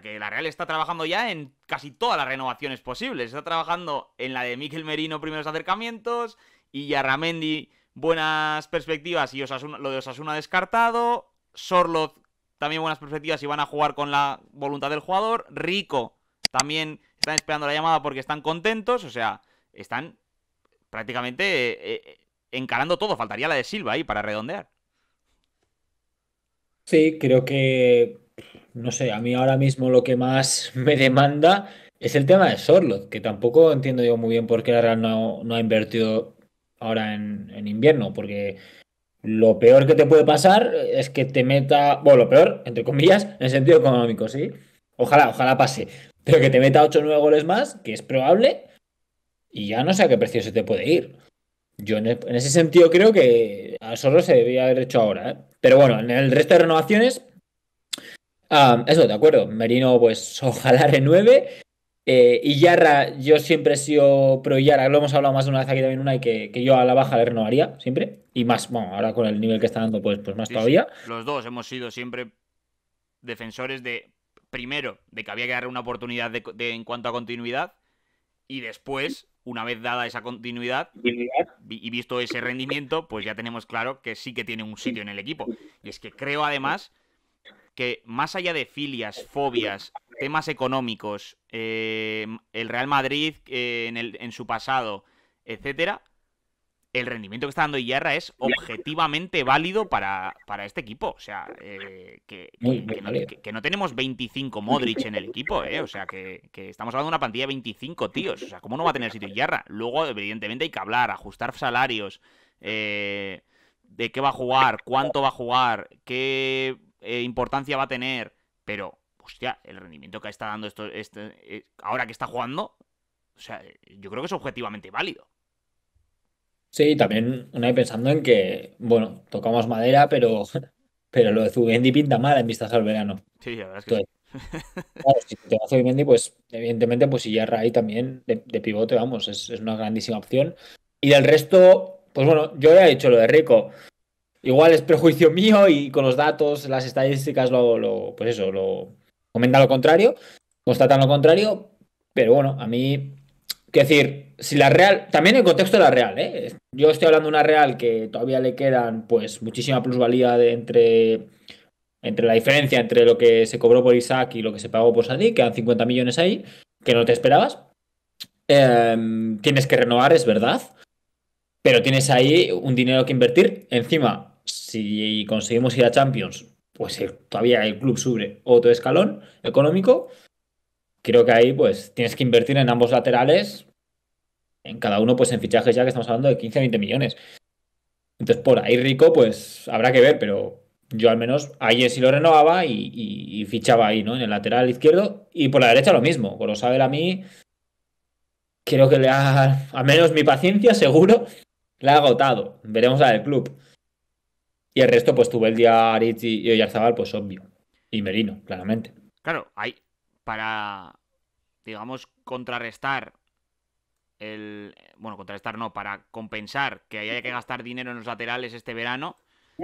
que la Real está trabajando ya en casi todas las renovaciones posibles. Está trabajando en la de Miguel Merino, primeros acercamientos, y Yarramendi, buenas perspectivas, y Osasuna, lo de Osasuna descartado. Sorloth también buenas perspectivas, y van a jugar con la voluntad del jugador. Rico, también están esperando la llamada porque están contentos, o sea, están prácticamente eh, eh, encarando todo. Faltaría la de Silva ahí para redondear. Sí, creo que no sé, a mí ahora mismo lo que más me demanda es el tema de Sorlot, que tampoco entiendo yo muy bien por qué la Real no, ha invertido ahora en, invierno, porque lo peor que te puede pasar es que te meta, bueno, lo peor, entre comillas, en el sentido económico, ¿sí? Ojalá, ojalá pase, pero que te meta 8 o 9 goles más, que es probable, y ya no sé a qué precio se te puede ir. Yo en, e, ese sentido creo que a Sorlot se debería haber hecho ahora, ¿eh? Pero bueno, en el resto de renovaciones Ah, eso, de acuerdo. Merino, pues ojalá renueve. y eh, Yarra, yo siempre he sido pro Yarra, lo hemos hablado más de una vez aquí también, una y que, yo a la baja le renovaría siempre. Y más, bueno, ahora con el nivel que está dando, pues, pues más todavía. Los dos hemos sido siempre defensores de, primero, de que había que darle una oportunidad en cuanto a continuidad. Y después, una vez dada esa continuidad y visto ese rendimiento, pues ya tenemos claro que sí que tiene un sitio en el equipo. Y es que creo además que más allá de filias, fobias, temas económicos, eh, el Real Madrid eh, en, su pasado, etcétera, el rendimiento que está dando Iyarra es objetivamente válido para, este equipo. O sea, eh, que, no, tenemos 25 Modric en el equipo, ¿eh? O sea, que, estamos hablando de una plantilla de 25 tíos. O sea, ¿cómo no va a tener sitio Iyarra? Luego, evidentemente, hay que hablar, ajustar salarios, de qué va a jugar, cuánto va a jugar, qué eh, importancia va a tener, pero, el rendimiento que está dando esto, este, eh, ahora que está jugando, o sea, yo creo que es objetivamente válido. Sí, también una vez pensando en que, bueno, tocamos madera, pero, pero lo de Zugendi pinta mal en vistas al verano. Sí, la verdad es que Claro, si te va pues evidentemente, pues si ya Ray también de, pivote, vamos, es, una grandísima opción. Y del resto, pues bueno, yo ya he dicho lo de Rico. Igual es prejuicio mío y con los datos, las estadísticas, lo, pues eso, lo comentan lo contrario, constatan lo contrario, pero bueno, a mí, quiero decir, si la Real, también el contexto de la Real, ¿eh? yo estoy hablando de una Real que todavía le quedan pues muchísima plusvalía entre, entre la diferencia entre lo que se cobró por Isaac y lo que se pagó por Sadik, quedan 50 millones ahí, que no te esperabas. Em, tienes que renovar, es verdad, pero tienes ahí un dinero que invertir encima si conseguimos ir a Champions, pues eh, todavía el club sube otro escalón económico. Creo que ahí pues tienes que invertir en ambos laterales, en cada uno pues en fichajes ya que estamos hablando de 15 a 20 millones. Entonces por ahí rico pues habrá que ver, pero yo al menos ayer si lo renovaba y, fichaba ahí, ¿no? En el lateral izquierdo y por la derecha lo mismo. por lo saber a mí creo que le ha, al menos mi paciencia seguro, le ha agotado. Veremos la del club el resto, pues tuve día Aritz y, y Oyarzabal, pues obvio. Y Merino, claramente. Claro, hay para, digamos, contrarrestar el... Bueno, contrarrestar no, para compensar que haya que gastar dinero en los laterales este verano,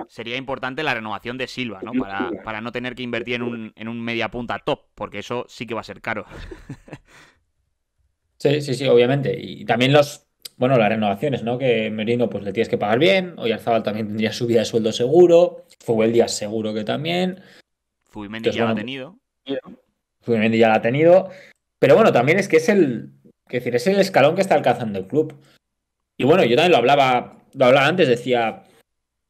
sería importante la renovación de Silva, ¿no? Para, para no tener que invertir en un, en un media punta top, porque eso sí que va a ser caro. Sí, sí, sí, obviamente. Y también los bueno, las renovaciones, ¿no? Que Merino pues le tienes que pagar bien, Hoy Arzabal también tendría subida de sueldo seguro, el Día seguro que también. Fubimendi ya la ha tenido. Fubimendi ya la ha tenido. Pero bueno, también es que es el, que decir, es el escalón que está alcanzando el club. Y bueno, yo también lo hablaba, lo hablaba antes, decía,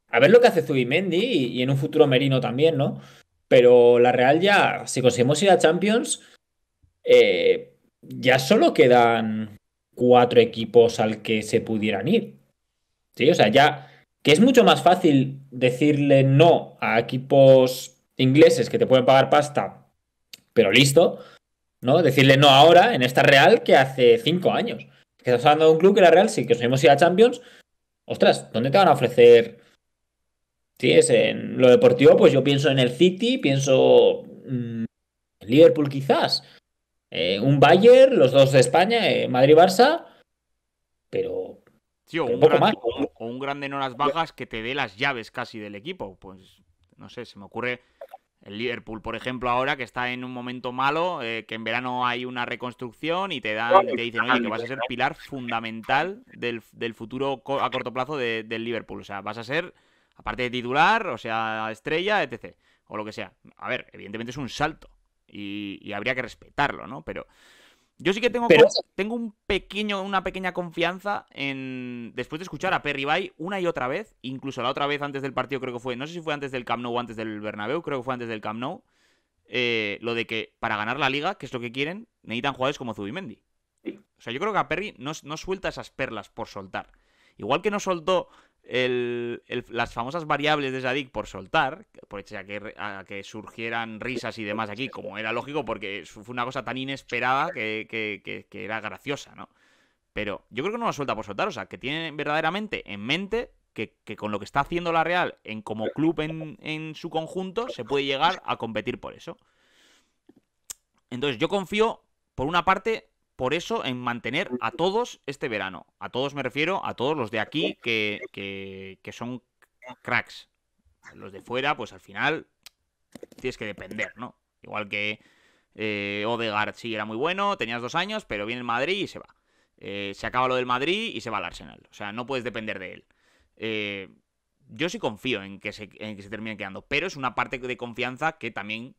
a ver lo que hace Zubimendi y, en un futuro Merino también, ¿no? Pero la Real ya, si conseguimos ir a Champions, eh, ya solo quedan cuatro equipos al que se pudieran ir. Sí, o sea, ya que es mucho más fácil decirle no a equipos ingleses que te pueden pagar pasta, pero listo, ¿no? Decirle no ahora en esta Real que hace cinco años. Que estás hablando de un club que la Real sí, que nos hemos ido a Champions. Ostras, ¿dónde te van a ofrecer? Sí, es en lo deportivo, pues yo pienso en el City, pienso en mm, Liverpool quizás. Eh, un Bayern, los dos de España, eh, Madrid-Barça, pero, un poco más. O un grande en horas bajas que te dé las llaves casi del equipo. Pues no sé, se me ocurre el Liverpool, por ejemplo, ahora que está en un momento malo, eh, que en verano hay una reconstrucción y te, dan, te dicen, que vas a ser pilar fundamental del, futuro a corto plazo del Liverpool. O sea, vas a ser, aparte de titular, o sea, estrella, etc. O lo que sea. A ver, evidentemente es un salto y, habría que respetarlo, ¿no? Pero yo sí que tengo, tengo un pequeño, una pequeña confianza en. Después de escuchar a Perry Bay una y otra vez, incluso la otra vez antes del partido, creo que fue. No sé si fue antes del Camp Nou o antes del Bernabéu, creo que fue antes del Camp Nou. Eh, lo de que para ganar la liga, que es lo que quieren, necesitan jugadores como Zubimendi. O sea, yo creo que a Perry no, no suelta esas perlas por soltar. Igual que no soltó las famosas variables de Zadig por soltar, por a que, a que surgieran risas y demás aquí, como era lógico, porque fue una cosa tan inesperada que, era graciosa, ¿no? Pero yo creo que no la suelta por soltar, o sea, que tiene verdaderamente en mente que, con lo que está haciendo la Real en como club en, su conjunto se puede llegar a competir por eso. Entonces yo confío, por una parte, por eso en mantener a todos este verano. A todos me refiero, a todos los de aquí que, que, que son cracks. Los de fuera, pues al final tienes que depender, ¿no? Igual que eh, Odegaard sí era muy bueno, tenías dos años, pero viene el Madrid y se va. Eh, se acaba lo del Madrid y se va al Arsenal. O sea, no puedes depender de él. Eh, yo sí confío en que, se, en que se termine quedando, pero es una parte de confianza que también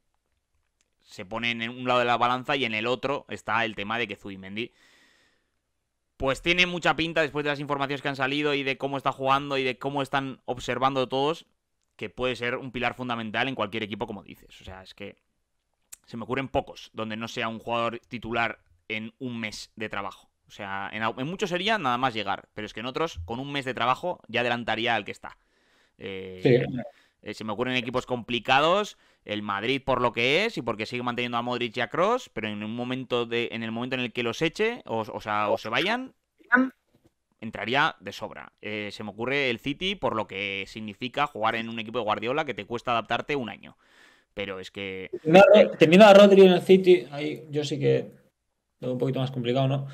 se ponen en un lado de la balanza y en el otro está el tema de que Zubimendi pues tiene mucha pinta después de las informaciones que han salido y de cómo está jugando y de cómo están observando todos, que puede ser un pilar fundamental en cualquier equipo, como dices. O sea, es que se me ocurren pocos donde no sea un jugador titular en un mes de trabajo. O sea, en, muchos sería nada más llegar, pero es que en otros, con un mes de trabajo, ya adelantaría al que está. Eh, eh, se me ocurren equipos complicados el Madrid por lo que es y porque sigue manteniendo a Modric y a Cross, pero en un momento de, en el momento en el que los eche, o, se vayan, entraría de sobra. Eh, se me ocurre el City por lo que significa jugar en un equipo de Guardiola que te cuesta adaptarte un año. Pero es que. Teniendo a Rodri en el City, ahí yo sí que lo un poquito más complicado, ¿no?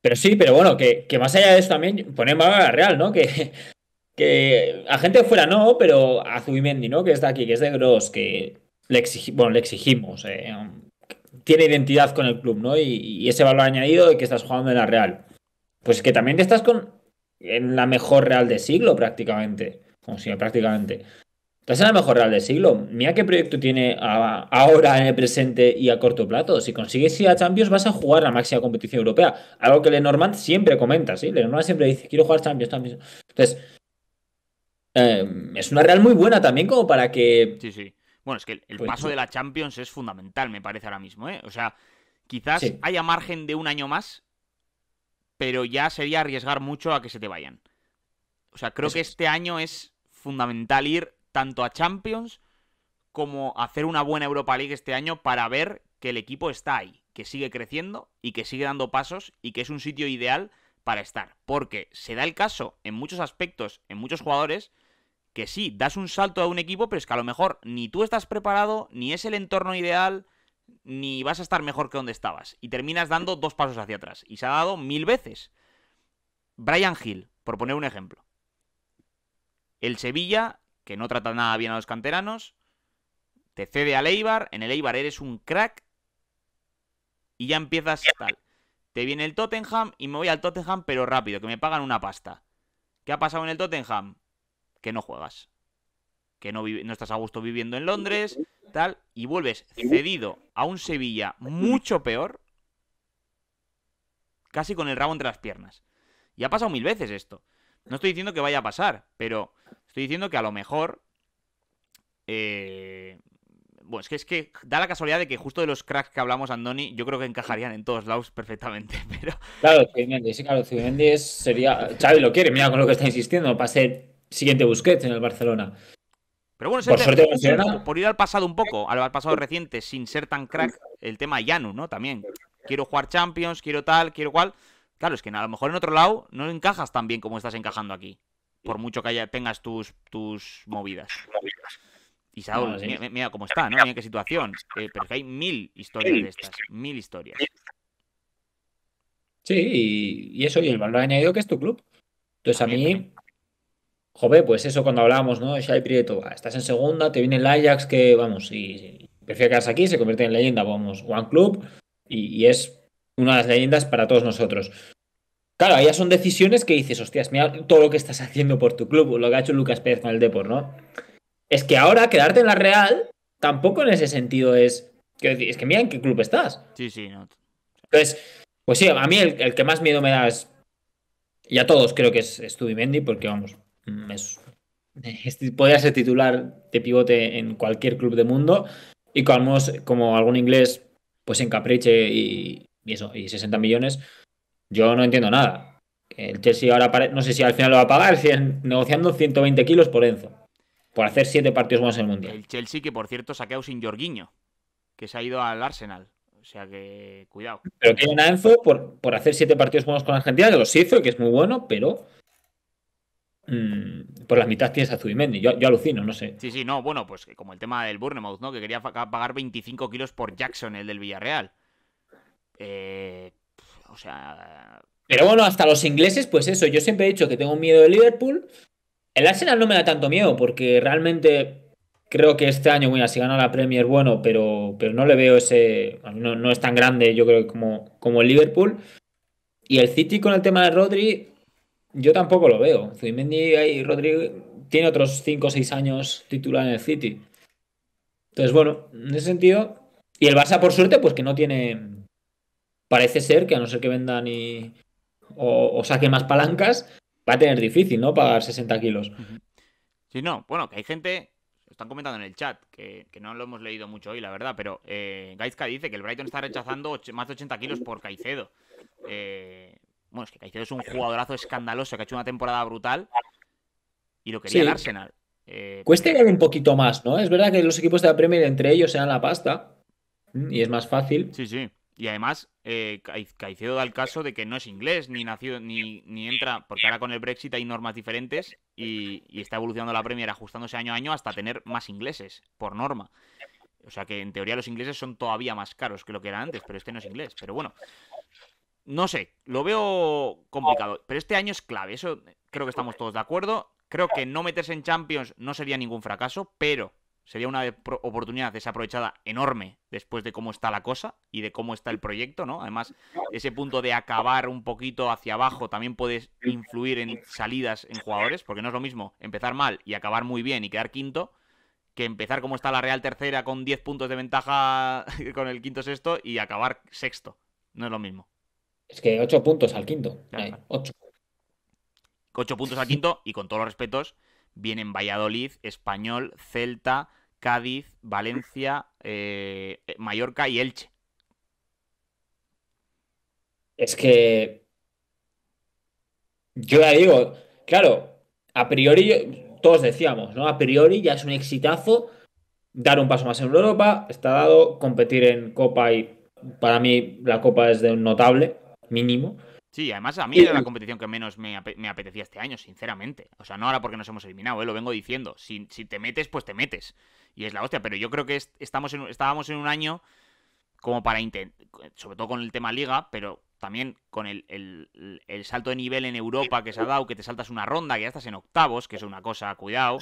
Pero sí, pero bueno, que, más allá de eso también, ponen en a la Real, ¿no? Que que a gente fuera no, pero a Zubimendi, ¿no? Que está aquí, que es de Gross, que le, le exigimos. Eh, tiene identidad con el club, ¿no? Y, ese valor añadido de que estás jugando en la Real. Pues que también te estás con en la mejor Real de siglo, prácticamente. prácticamente. Estás en la mejor Real del siglo. Mira qué proyecto tiene ahora en el presente y a corto plazo. Si consigues ir a Champions, vas a jugar la máxima competición europea. Algo que Lenormand siempre comenta, ¿sí? Lenormand siempre dice, quiero jugar Champions, también Entonces, Em, es una Real muy buena también como para que... Sí, sí. Bueno, es que el, pues paso de la Champions es fundamental, me parece ahora mismo, ¿eh? O sea, quizás haya margen de un año más, pero ya sería arriesgar mucho a que se te vayan. O sea, creo que este año es fundamental ir tanto a Champions como hacer una buena Europa League este año para ver que el equipo está ahí, que sigue creciendo y que sigue dando pasos y que es un sitio ideal para estar. Porque se da el caso en muchos aspectos, en muchos jugadores, que sí, das un salto a un equipo, pero es que a lo mejor ni tú estás preparado, ni es el entorno ideal, ni vas a estar mejor que donde estabas. Y terminas dando dos pasos hacia atrás. Y se ha dado mil veces. Brian Hill, por poner un ejemplo. El Sevilla, que no trata nada bien a los canteranos, te cede al Eibar, en el Eibar eres un crack y ya empiezas tal. Te viene el Tottenham y me voy al Tottenham, pero rápido, que me pagan una pasta. ¿Qué ha pasado en el Tottenham? que no juegas, que no, estás a gusto viviendo en Londres, tal, y vuelves cedido a un Sevilla mucho peor, casi con el rabo entre las piernas. Y ha pasado mil veces esto. No estoy diciendo que vaya a pasar, pero estoy diciendo que a lo mejor... Eh, bueno, es que, es que da la casualidad de que justo de los cracks que hablamos, Andoni, yo creo que encajarían en todos lados perfectamente, pero... Claro, Zubimendi, sí, claro, sería... Xavi lo quiere, mira con lo que está insistiendo, para ser siguiente Busquets en el Barcelona. Pero bueno, por, ir al pasado un poco, al pasado reciente, sin ser tan crack, el tema Yanu, ¿no? También. Quiero jugar Champions, quiero tal, quiero cual. Claro, es que a lo mejor en otro lado no encajas tan bien como estás encajando aquí. Por mucho que haya, tengas tus, tus movidas. Y Saúl, mira, cómo está, ¿no? Mira qué situación. Eh, pero que hay mil historias de estas. Mil historias. Sí, y, y eso, y el valor añadido que es tu club. Entonces a mí, Joder, pues eso cuando hablábamos, ¿no? Ya Prieto, ah, estás en segunda, te viene el Ajax que, vamos, y, prefiero quedarse aquí, se convierte en leyenda, vamos, One Club, y, es una de las leyendas para todos nosotros. Claro, ya son decisiones que dices, hostias, mira todo lo que estás haciendo por tu club, lo que ha hecho Lucas Pérez con el Depor, ¿no? Es que ahora quedarte en la Real tampoco en ese sentido es. Es que mira en qué club estás. Sí, sí, no. Entonces, pues sí, a mí el, que más miedo me da es. Y a todos creo que es Mendy porque vamos, Mm. es, podría ser titular de pivote en cualquier club del mundo y como, como algún inglés pues en capricho y, eso, y 60 millones, yo no entiendo nada. El Chelsea ahora no sé si al final lo va a pagar, si negociando 120 kilos por Enzo, por hacer 7 partidos buenos en el Mundial. El Chelsea que por cierto se ha quedado sin Jorginho, que se ha ido al Arsenal. O sea que, cuidado. Pero que a Enzo por, por hacer siete partidos buenos con Argentina, que los hizo y que es muy bueno, pero Mm, por la mitad tienes a Zubimendi. Yo, yo, alucino, no sé. Sí, sí, no. Bueno, pues como el tema del Bournemouth, ¿no? Que quería pagar 25 kilos por Jackson, el del Villarreal. Eh, o sea. Pero bueno, hasta los ingleses, pues eso. Yo siempre he dicho que tengo miedo de Liverpool. El Arsenal no me da tanto miedo porque realmente creo que este año, bueno, si gana la Premier, bueno, pero, pero no le veo ese. No, es tan grande, yo creo, como, como el Liverpool. Y el City con el tema de Rodri, yo tampoco lo veo. Zubimendi y Rodríguez tiene otros 5 o 6 años titular en el City. Entonces, bueno, en ese sentido. Y el Barça, por suerte, pues que no tiene. Parece ser que a no ser que vendan ni O, saque saquen más palancas, va a tener difícil, ¿no? Pagar 60 kilos. Sí, no. Bueno, que hay gente están comentando en el chat, que, no lo hemos leído mucho hoy, la verdad, pero eh, dice que el Brighton está rechazando más de 80 kilos por Caicedo. Eh, bueno, es que Caicedo es un jugadorazo escandaloso que ha hecho una temporada brutal y lo quería el Arsenal. Eh, Cuesta ir un poquito más, ¿no? Es verdad que los equipos de la Premier entre ellos se dan la pasta mm, y es más fácil. Sí, sí. Y además, eh, Caicedo da el caso de que no es inglés, ni nació, ni, entra, porque ahora con el Brexit hay normas diferentes y, y, está evolucionando la Premier, ajustándose año a año hasta tener más ingleses por norma. O sea que en teoría los ingleses son todavía más caros que lo que eran antes, pero este no es inglés. Pero bueno, no sé, lo veo complicado, pero este año es clave, eso creo que estamos todos de acuerdo. Creo que no meterse en Champions no sería ningún fracaso, pero sería una oportunidad desaprovechada enorme después de cómo está la cosa y de cómo está el proyecto, ¿no? Además, ese punto de acabar un poquito hacia abajo también puede influir en salidas en jugadores, porque no es lo mismo empezar mal y acabar muy bien y quedar quinto que empezar como está la Real tercera con 10 puntos de ventaja con el quinto sexto y acabar sexto. No es lo mismo. Es que ocho puntos al quinto. 8 Ocho. puntos al quinto y con todos los respetos, vienen Valladolid, Español, Celta, Cádiz, Valencia, eh, Mallorca y Elche. Es que. Yo ya digo, claro, a priori, todos decíamos, ¿no? A priori ya es un exitazo dar un paso más en Europa, está dado, competir en Copa y para mí la Copa es de un notable mínimo. Sí, además a mí era la eh, competición que menos me, apetecía este año, sinceramente. O sea, no ahora porque nos hemos eliminado, eh, lo vengo diciendo. Si, si, te metes, pues te metes. Y es la hostia, pero yo creo que estamos estábamos en un año como para intentar, sobre todo con el tema liga, pero también con el, salto de nivel en Europa que se ha dado, que te saltas una ronda, que ya estás en octavos, que es una cosa, cuidado.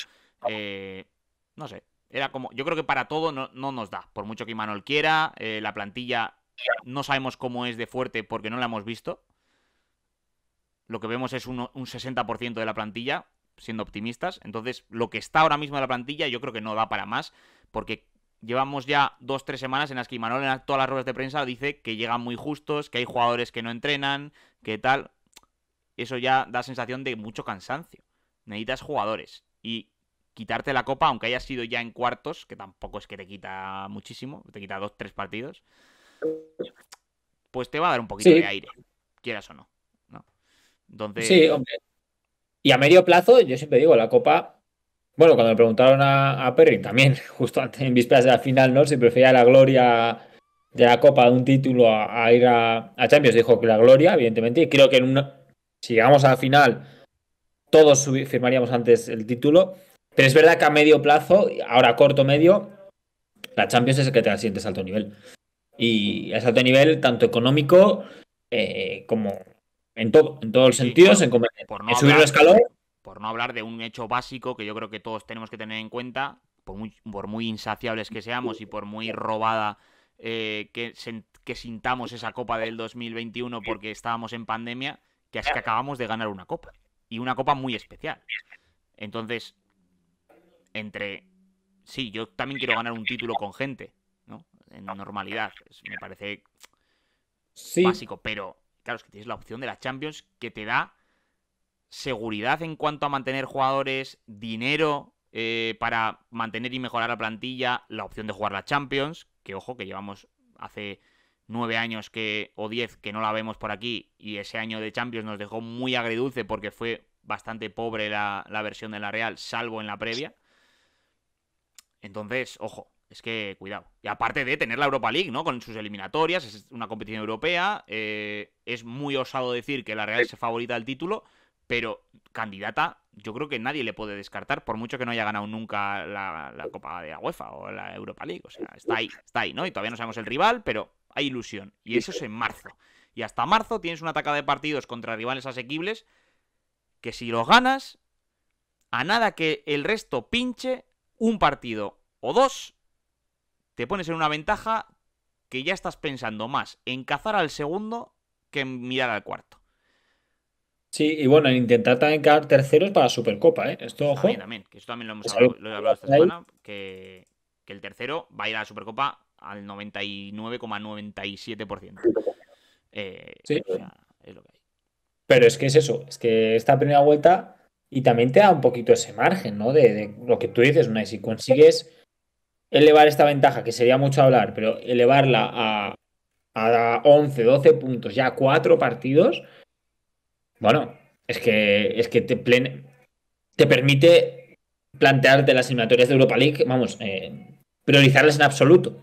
Eh, no sé, era como, yo creo que para todo no, nos da, por mucho que Imanol quiera, la plantilla no sabemos cómo es de fuerte porque no la hemos visto. Lo que vemos es un, 60% de la plantilla, siendo optimistas. Entonces, lo que está ahora mismo en la plantilla yo creo que no da para más, porque llevamos ya dos, tres semanas en las que Imanol en todas las ruedas de prensa dice que llegan muy justos, que hay jugadores que no entrenan, que tal. Eso ya da sensación de mucho cansancio. Necesitas jugadores. Y quitarte la copa, aunque haya sido ya en cuartos, que tampoco es que te quita muchísimo, te quita dos, tres partidos pues te va a dar un poquito de aire, quieras o no. Sí, hombre. Y a medio plazo, yo siempre digo, la Copa... Bueno, cuando me preguntaron a, Perry también, justo antes, en vísperas de la final, ¿no? Si prefería la gloria de la Copa, de un título, a, ir a, Champions. Dijo que la gloria, evidentemente. Y creo que en si llegamos a la final, todos firmaríamos antes el título. Pero es verdad que a medio plazo, ahora corto corto medio, la Champions es el que te da el siguiente nivel y a alto nivel tanto económico eh, como en todo, en todos los sentidos, por, en, no hablar, el escalón. Por no hablar de un hecho básico que yo creo que todos tenemos que tener en cuenta, por muy, por muy insaciables que seamos y por muy robada eh, que, que sintamos esa copa del 2021 porque estábamos en pandemia, que es que acabamos de ganar una copa. Y una copa muy especial. Entonces, entre... Sí, yo también quiero ganar un título con gente, en normalidad. me parece básico, pero claro, es que tienes la opción de la Champions que te da seguridad en cuanto a mantener jugadores, dinero eh, para mantener y mejorar la plantilla, la opción de jugar la Champions, que ojo, que llevamos hace nueve años que, o diez que no la vemos por aquí y ese año de Champions nos dejó muy agridulce porque fue bastante pobre la, la versión de la Real, salvo en la previa. Entonces, ojo, es que, cuidado. Y aparte de tener la Europa League, ¿no? Con sus eliminatorias, es una competición europea. Eh, es muy osado decir que la Real se favorita al título, pero candidata, yo creo que nadie le puede descartar, por mucho que no haya ganado nunca la, Copa de la UEFA o la Europa League. O sea, está ahí, está ahí, ¿no? Y todavía no sabemos el rival, pero hay ilusión. Y eso es en marzo. Y hasta marzo tienes una atacada de partidos contra rivales asequibles que si los ganas, a nada que el resto pinche, un partido o dos te pones en una ventaja que ya estás pensando más en cazar al segundo que en mirar al cuarto. Sí, y bueno, en intentar también cazar terceros para Supercopa, ¿eh? Esto, También, que lo hemos hablado, esta semana, que, el tercero va a ir a la Supercopa al 99,97%. Eh, sí. O sea, es lo que hay. Pero es que es eso, es que esta primera vuelta y también te da un poquito ese margen, ¿no? De, lo que tú dices, una, y si consigues elevar esta ventaja, que sería mucho hablar, pero elevarla a, 11, 12 puntos, ya cuatro partidos, bueno, es que, es que te, te permite plantearte las eliminatorias de Europa League, vamos, eh, priorizarlas en absoluto.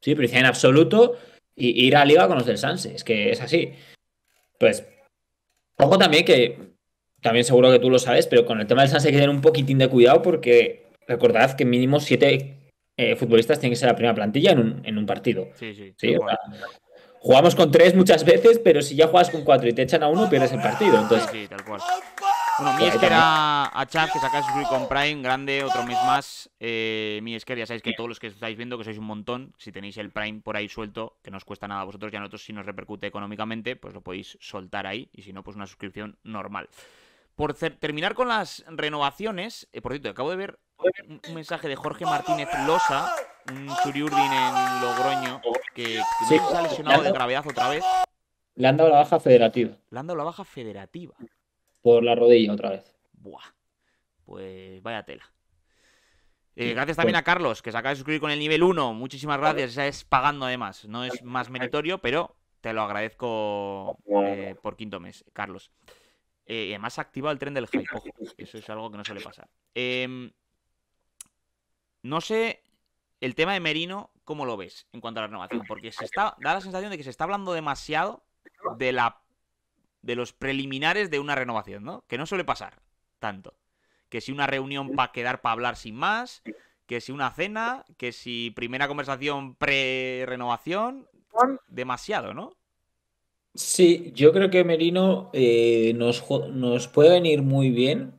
Sí, priorizar en absoluto y ir a liga con los del Sanse, es que es así. Pues, ojo también que, también seguro que tú lo sabes, pero con el tema del Sanse hay que tener un poquitín de cuidado porque recordad que mínimo siete eh, futbolistas tienen que ser la primera plantilla en un, partido. Sí, sí. jugamos con tres muchas veces, pero si ya juegas con cuatro y te echan a uno, pierdes el partido. Entonces... Sí, sí tal cual. Bueno, mi esquera a, Chad, que saca su con Prime, grande, otro mes más. Eh, mi esquera ya sabéis que todos los que estáis viendo, que sois un montón, si tenéis el Prime por ahí suelto, que no os cuesta nada a vosotros, ya a nosotros si nos repercute económicamente, pues lo podéis soltar ahí, y si no, pues una suscripción normal. Por terminar con las renovaciones, eh, por cierto, acabo de ver un, mensaje de Jorge Martínez Losa, un Churiurdin en Logroño, que, se ha lesionado de gravedad otra vez. Le han dado la baja federativa. Le han dado la baja federativa. Por la rodilla otra vez. Buah. Pues vaya tela. Eh, gracias también pues. a Carlos, que se acaba de suscribir con el nivel 1. Muchísimas gracias. ya es pagando además. No es más meritorio, pero te lo agradezco eh, por quinto mes, Carlos. Eh, además ha activado el tren del hype. eso es algo que no suele pasar. Eh, no sé el tema de Merino, ¿cómo lo ves en cuanto a la renovación? Porque se está, da la sensación de que se está hablando demasiado de, la, de los preliminares de una renovación, ¿no? Que no suele pasar tanto. Que si una reunión para quedar para hablar sin más, que si una cena, que si primera conversación pre-renovación, demasiado, ¿no? Sí, yo creo que Merino eh, nos, nos puede venir muy bien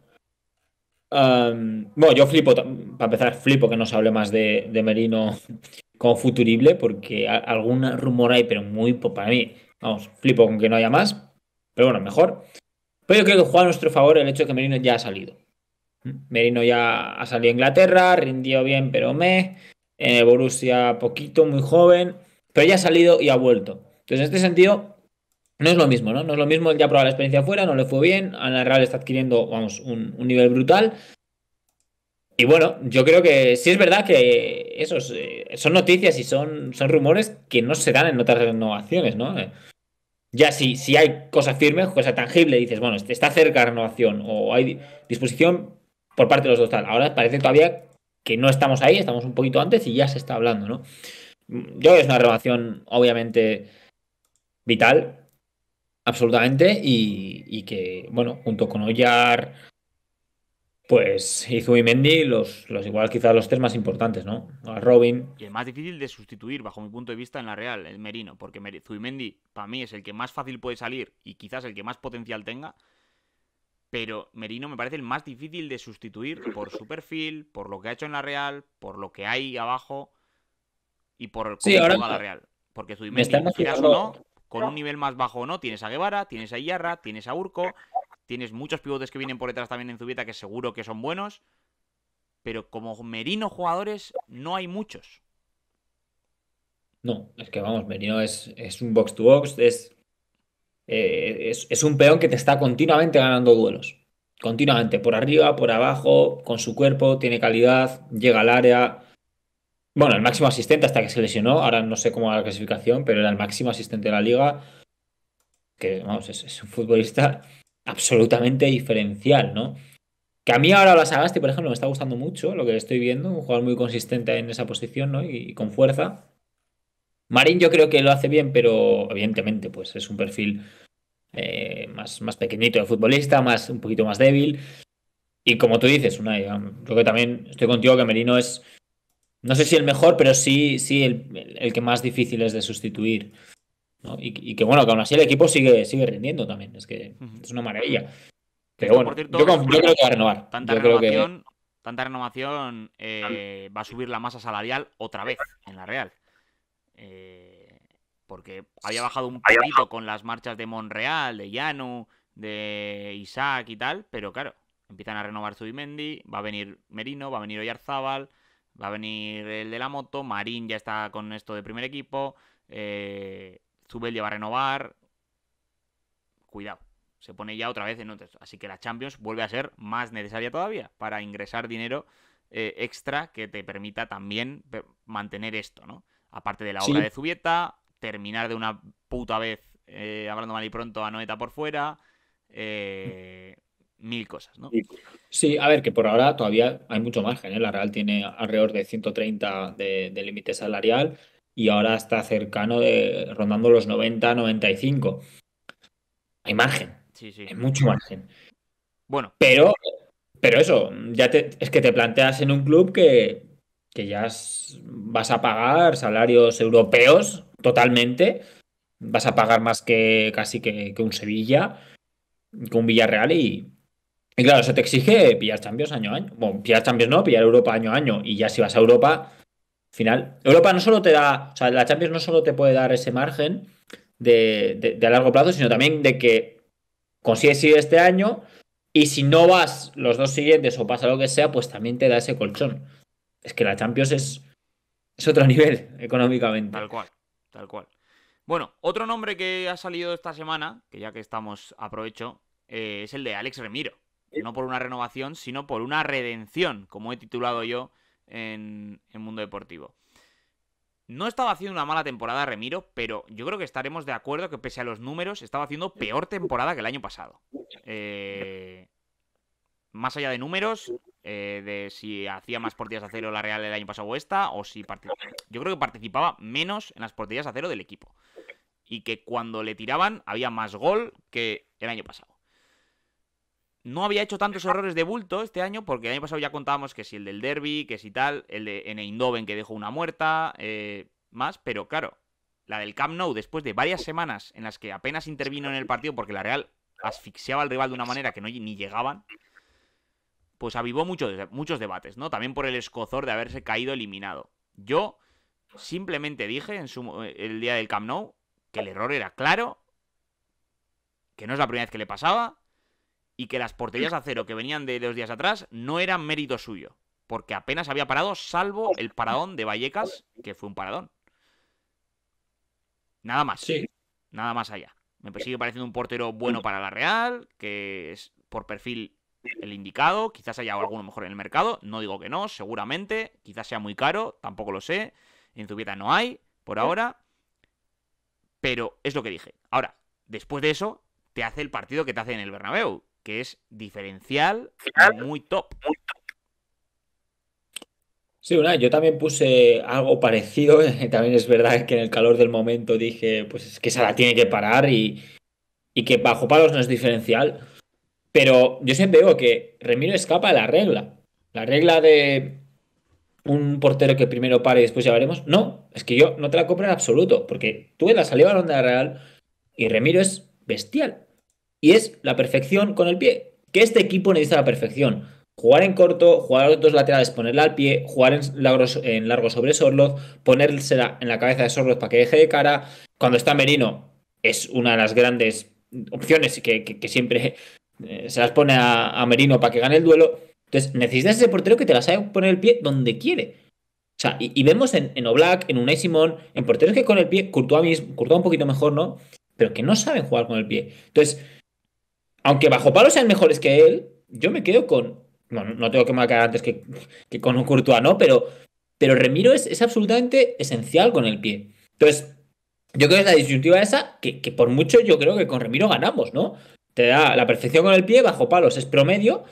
bueno, yo flipo, para empezar, flipo que no se hable más de, Merino como futurible, porque algún rumor hay, pero muy para mí. Vamos, flipo con que no haya más, pero bueno, mejor. Pero yo creo que juega a nuestro favor el hecho de que Merino ya ha salido. ¿Mm? Merino ya ha salido a Inglaterra, rindió bien, pero me. Borussia poquito, muy joven, pero ya ha salido y ha vuelto. Entonces, en este sentido, no es lo mismo, ¿no? No es lo mismo, el ya probar la experiencia fuera, no le fue bien, Ana Real está adquiriendo, vamos, un, nivel brutal. Y bueno, yo creo que sí es verdad que esos eh, son noticias y son, son rumores que no se dan en otras renovaciones, ¿no? Eh, ya si, si hay cosa firme, cosa tangible, dices, bueno, este está cerca la renovación o hay disposición por parte de los dos tal. Ahora parece todavía que no estamos ahí, estamos un poquito antes y ya se está hablando, ¿no? Mm, yo creo que es una renovación obviamente vital, absolutamente, y, que, bueno, junto con Ollar, pues y Mendy, los, los igual quizás los tres más importantes, ¿no? Robin. Y el más difícil de sustituir, bajo mi punto de vista, en la Real, el Merino, porque Zubimendi para mí es el que más fácil puede salir y quizás el que más potencial tenga, pero Merino me parece el más difícil de sustituir por su perfil, por lo que ha hecho en la Real, por lo que hay abajo y por cómo sí, ahora la Real. Porque Zubimendi, quizás no, con un nivel más bajo o no, tienes a Guevara, tienes a Iarra, tienes a Urco, tienes muchos pivotes que vienen por detrás también en Zubieta que seguro que son buenos, pero como Merino jugadores no hay muchos. No, es que vamos, Merino es, un box to box, eh, es, es un peón que te está continuamente ganando duelos continuamente, por arriba, por abajo, con su cuerpo, tiene calidad, llega al área, bueno, el máximo asistente hasta que se lesionó. Ahora no sé cómo va la clasificación, pero era el máximo asistente de la liga. Que, vamos, es, un futbolista absolutamente diferencial, ¿no? Que a mí ahora la Sagasti, este, por ejemplo, me está gustando mucho lo que estoy viendo. Un jugador muy consistente en esa posición, ¿no? Y, con fuerza. Marín yo creo que lo hace bien, pero evidentemente, pues es un perfil eh, más, más pequeñito de futbolista, más, un poquito más débil. Y como tú dices, una, yo creo que también estoy contigo que Merino es no sé si el mejor, pero sí, sí el, que más difícil es de sustituir. Y, que bueno, que aún así el equipo sigue, sigue rindiendo también. Es que es una maravilla. Pero bueno, yo, creo que va a renovar. Tanta renovación, eh, va a subir la masa salarial otra vez en la Real. Eh, porque había bajado un poquito con las marchas de Monreal, de Llano, de Isaac y tal, pero claro, empiezan a renovar Zubimendi, va a venir Merino, va a venir Oyarzábal. Va a venir el de la moto, Marín ya está con esto de primer equipo, eh, Zubel ya va a renovar. Cuidado, se pone ya otra vez en otros. Así que la Champions vuelve a ser más necesaria todavía para ingresar dinero eh, extra que te permita también mantener esto, ¿no? Aparte de la obra de Zubieta, terminar de una puta vez, eh, hablando mal y pronto, a Noeta por fuera. Eh, mil cosas, ¿no? Pues, sí, a ver, que por ahora todavía hay mucho margen. ¿eh? La Real tiene alrededor de 130 de, límite salarial y ahora está cercano de rondando los 90, 95. Hay margen. Sí, sí. Hay mucho margen. Bueno. Pero, pero eso, ya es que te planteas en un club que, ya vas a pagar salarios europeos totalmente. Vas a pagar más que casi que, que un Sevilla, que un Villarreal y, y claro, eso te exige pillar Champions año a año. Bueno, pillar Champions no, pillar Europa año a año. Y ya si vas a Europa, final. Europa no solo te da. O sea, la Champions no solo te puede dar ese margen de, largo plazo, sino también de que consigues ir este año. Y si no vas los dos siguientes o pasa lo que sea, pues también te da ese colchón. Es que la Champions es, es otro nivel económicamente. Tal cual, tal cual. Bueno, otro nombre que ha salido esta semana, que ya que estamos aprovecho, eh, es el de Alex Remiro no por una renovación, sino por una redención, como he titulado yo en, Mundo Deportivo. No estaba haciendo una mala temporada Remiro, pero yo creo que estaremos de acuerdo que pese a los números estaba haciendo peor temporada que el año pasado. Eh, más allá de números, eh, de si hacía más portillas a cero la Real el año pasado o esta, o si yo creo que participaba menos en las portillas a cero del equipo. Y que cuando le tiraban había más gol que el año pasado no había hecho tantos errores de bulto este año, porque el año pasado ya contábamos que si el del derby, que si tal, el de en Eindhoven que dejó una muerta, eh, más, pero claro, la del Camp Nou, después de varias semanas en las que apenas intervino en el partido porque la Real asfixiaba al rival de una manera que no, ni llegaban, pues avivó muchos, muchos debates, ¿no? También por el escozor de haberse caído eliminado. Yo simplemente dije en eh, el día del Camp Nou que el error era claro, que no es la primera vez que le pasaba y que las porterías a cero que venían de dos días atrás no eran mérito suyo, porque apenas había parado, salvo el paradón de Vallecas, que fue un paradón. Nada más. Sí. Nada más allá. Me sigue pareciendo un portero bueno para la Real, que es por perfil el indicado, quizás haya alguno mejor en el mercado, no digo que no, seguramente, quizás sea muy caro, tampoco lo sé, en Zubieta no hay, por ahora, pero es lo que dije. Ahora, después de eso, te hace el partido que te hace en el Bernabéu, que es diferencial muy top. Sí, una, yo también puse algo parecido. También es verdad que en el calor del momento dije, pues es que esa la tiene que parar y, que bajo palos no es diferencial. Pero yo siempre digo que Remiro escapa de la regla. La regla de un portero que primero pare y después ya veremos. No, es que yo no te la compro en absoluto, porque tú la salida de la onda real y Remiro es bestial y es la perfección con el pie. Que este equipo necesita la perfección. Jugar en corto, jugar a dos laterales, ponerla al pie, jugar en, en largo sobre Sorloth, ponérsela en la cabeza de Sorloth para que deje de cara. Cuando está Merino, es una de las grandes opciones que, que, siempre eh, se las pone a, Merino para que gane el duelo. Entonces, necesitas ese portero que te la sabe poner el pie donde quiere. O sea, y, vemos en, en Oblak, en Unai Simón, en porteros que con el pie, Courtois, Courtois un poquito mejor, ¿no? Pero que no saben jugar con el pie. Entonces, aunque bajo palos sean mejores que él, yo me quedo con. Bueno, no tengo que marcar antes que, que con un Courtois, ¿no? Pero, pero Remiro es, absolutamente esencial con el pie. Entonces, yo creo que es la disyuntiva esa que, por mucho yo creo que con Remiro ganamos, ¿no? Te da la perfección con el pie, bajo palos es promedio.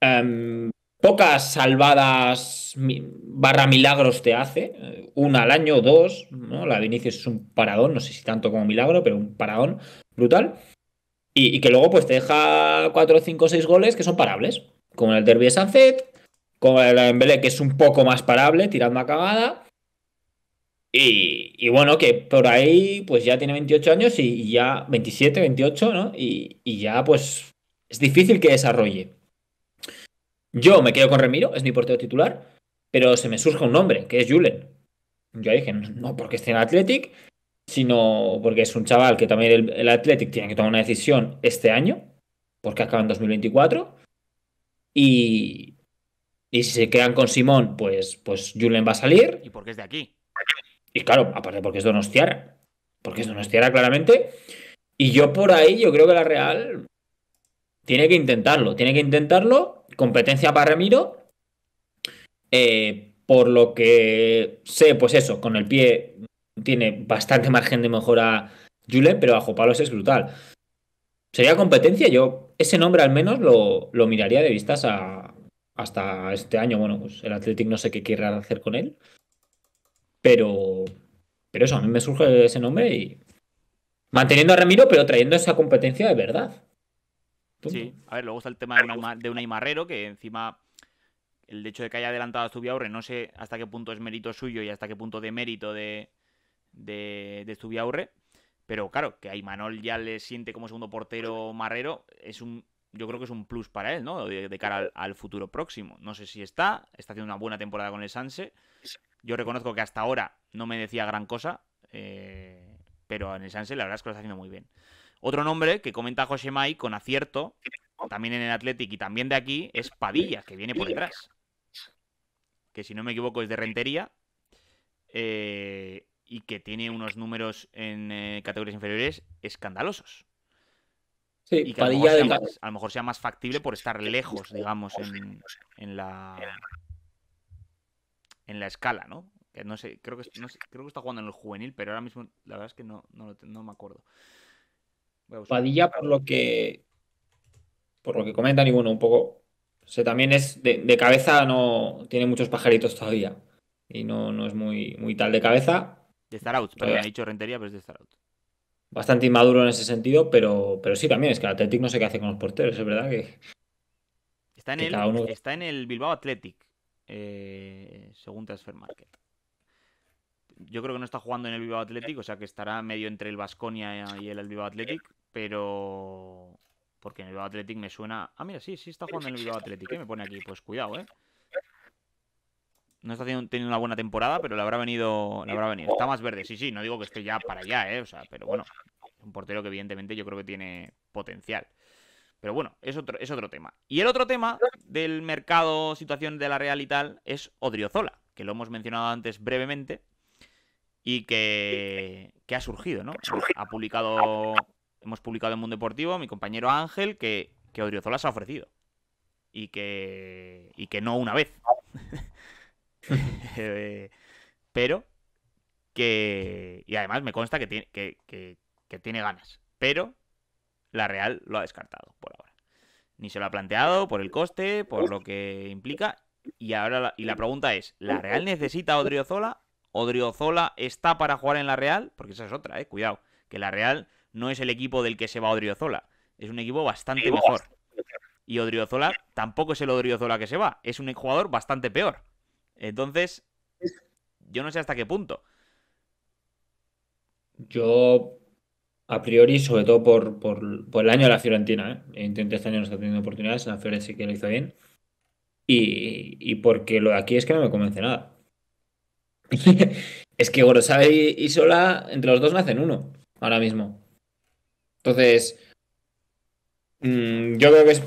Em, pocas salvadas barra milagros te hace. Una al año, dos. ¿no? La de inicio es un paradón, no sé si tanto como milagro, pero un paradón brutal y, que luego pues te deja 4, 5, 6 goles que son parables, como en el Derby de Sanzet. como el Embele, que es un poco más parable, tirando a cagada. Y, bueno, que por ahí pues ya tiene 28 años y, ya 27, 28, ¿no? Y, ya pues es difícil que desarrolle. Yo me quedo con Remiro, es mi portero titular, pero se me surge un nombre, que es Julen. Yo dije, no, porque esté en Athletic sino porque es un chaval que también el, Athletic tiene que tomar una decisión este año, porque acaba en 2024. Y, y si se quedan con Simón, pues, pues Julen va a salir. ¿Y porque es de aquí? Y claro, aparte porque es Donostiara Porque es Donostiara claramente. Y yo por ahí, yo creo que la Real tiene que intentarlo. Tiene que intentarlo. Competencia para Ramiro eh, por lo que sé, pues eso, con el pie tiene bastante margen de mejora Julen, pero bajo palos es brutal. ¿Sería competencia? Yo ese nombre al menos lo, miraría de vistas a, hasta este año. Bueno, pues el Athletic no sé qué quiera hacer con él. Pero, pero eso, a mí me surge ese nombre y manteniendo a Ramiro, pero trayendo esa competencia de verdad. Sí, a ver, luego está el tema de un Aymarrero, que encima el hecho de que haya adelantado a Zubiaurre, no sé hasta qué punto es mérito suyo y hasta qué punto de mérito de, de, de Aurre. Pero claro, que a Manol ya le siente como segundo portero marrero, es un, yo creo que es un plus para él, ¿no? De, cara al, futuro próximo. No sé si está, está haciendo una buena temporada con el Sanse. Yo reconozco que hasta ahora no me decía gran cosa, eh, pero en el Sanse la verdad es que lo está haciendo muy bien. Otro nombre que comenta José May con acierto, también en el Athletic y también de aquí, es Padilla, que viene por detrás. Que si no me equivoco es de Rentería. Eh, y que tiene unos números en eh, categorías inferiores escandalosos. Sí, y que a, lo mejor sea, más, a lo mejor sea más factible por estar lejos, digamos, en, la en la escala, ¿no? Que no sé, creo que creo que está jugando en el juvenil, pero ahora mismo la verdad es que no, me acuerdo. Padilla, por lo que por lo que comenta ninguno, un poco. O también es de, cabeza, no tiene muchos pajaritos todavía. Y no, no es muy, muy tal de cabeza. De Star Out, pues perdón, he dicho Rentería, pero es de Star Bastante inmaduro en ese sentido, pero, pero sí, también es que el Athletic no sé qué hace con los porteros, es verdad que. Está en, el, está en el Bilbao Athletic, eh, según Transfer Market. Yo creo que no está jugando en el Bilbao Athletic, o sea que estará medio entre el basconia y el Bilbao Athletic, pero. Porque en el Bilbao Athletic me suena. Ah, mira, sí, sí está jugando en el Bilbao Athletic, ¿eh? me pone aquí. Pues cuidado, ¿eh? No está teniendo una buena temporada, pero le habrá venido. Le habrá venido. Está más verde, sí, sí. No digo que esté ya para allá, ¿eh? O sea, pero bueno. Un portero que evidentemente yo creo que tiene potencial. Pero bueno, es otro, es otro tema. Y el otro tema del mercado, situación de la Real y tal, es Odriozola, que lo hemos mencionado antes brevemente y que, ha surgido, ¿no? Ha publicado, hemos publicado en Mundo Deportivo, mi compañero Ángel, que, que Odriozola se ha ofrecido y que, y que no una vez. Eh, pero que. Y además me consta que tiene, que, tiene ganas. Pero la Real lo ha descartado por ahora. Ni se lo ha planteado por el coste, por lo que implica. Y ahora la, y la pregunta es: ¿la Real necesita a Odriozola? ¿Odriozola está para jugar en la Real? Porque esa es otra, eh. Cuidado. Que la Real no es el equipo del que se va Odriozola. Es un equipo bastante mejor. Y Odriozola tampoco es el Odriozola que se va. Es un jugador bastante peor. Entonces, yo no sé hasta qué punto. Yo, a priori, sobre todo por, el año de la Fiorentina, ¿eh? Intenté este año no está teniendo oportunidades, la Fiorentina sí que lo hizo bien. Y, porque lo de aquí es que no me convence nada. es que Gorosabe y, Sola, entre los dos no hacen uno, ahora mismo. Entonces, mm, yo creo que es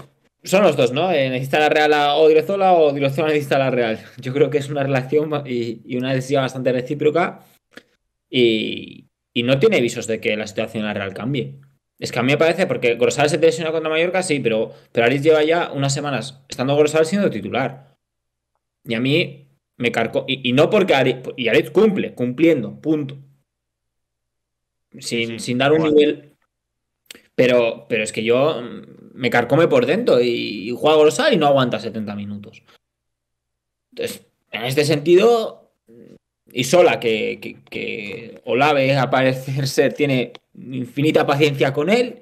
son los dos, ¿no? Eh, necesita la Real o Odriozola o Odriozola necesita la Real. Yo creo que es una relación y, y una decisión bastante recíproca y, no tiene visos de que la situación en la Real cambie. Es que a mí me parece, porque Grosal se una contra Mallorca, sí, pero, pero lleva ya unas semanas estando Grosal siendo titular. Y a mí me cargó. Y, no porque Aritz, y Aritz cumple, cumpliendo, punto. Sin, dar un nivel. Pero, pero es que yo me carcome por dentro y, juego juega a y no aguanta 70 minutos. Entonces, en este sentido, y sola que, que, Olave, a ser, tiene infinita paciencia con él,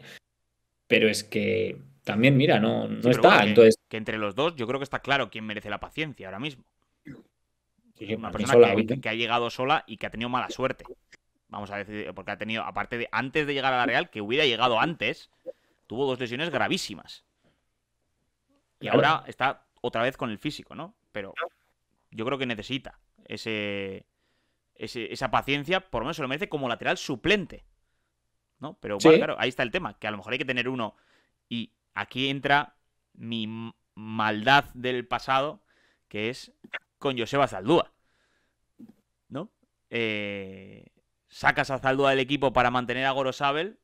pero es que también, mira, no, no está. que, entonces... que entre los dos, yo creo que está claro quién merece la paciencia ahora mismo. una persona que, que, ha llegado sola y que ha tenido mala suerte. Vamos a decir, porque ha tenido, aparte de antes de llegar a la Real, que hubiera llegado antes, tuvo dos lesiones gravísimas. Y ahora está otra vez con el físico, ¿no? Pero yo creo que necesita ese, esa paciencia, por lo menos se lo merece como lateral suplente. ¿No? Pero bueno, claro, ahí está el tema, que a lo mejor hay que tener uno. Y aquí entra mi maldad del pasado, que es con Joseba Zaldúa. ¿No? Eh, sacas a Zaldúa del equipo para mantener a Gorosabel